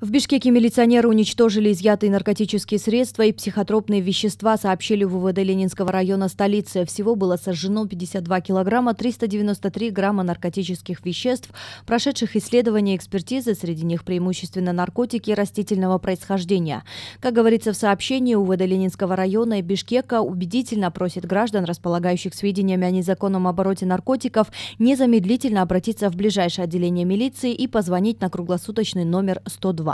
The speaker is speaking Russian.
В Бишкеке милиционеры уничтожили изъятые наркотические средства и психотропные вещества, сообщили в УВД Ленинского района столицы. Всего было сожжено 52 килограмма 393 грамма наркотических веществ, прошедших исследования и экспертизы, среди них преимущественно наркотики растительного происхождения. Как говорится в сообщении, УВД Ленинского района и Бишкека убедительно просит граждан, располагающих сведениями о незаконном обороте наркотиков, незамедлительно обратиться в ближайшее отделение милиции и позвонить на круглосуточный номер 102.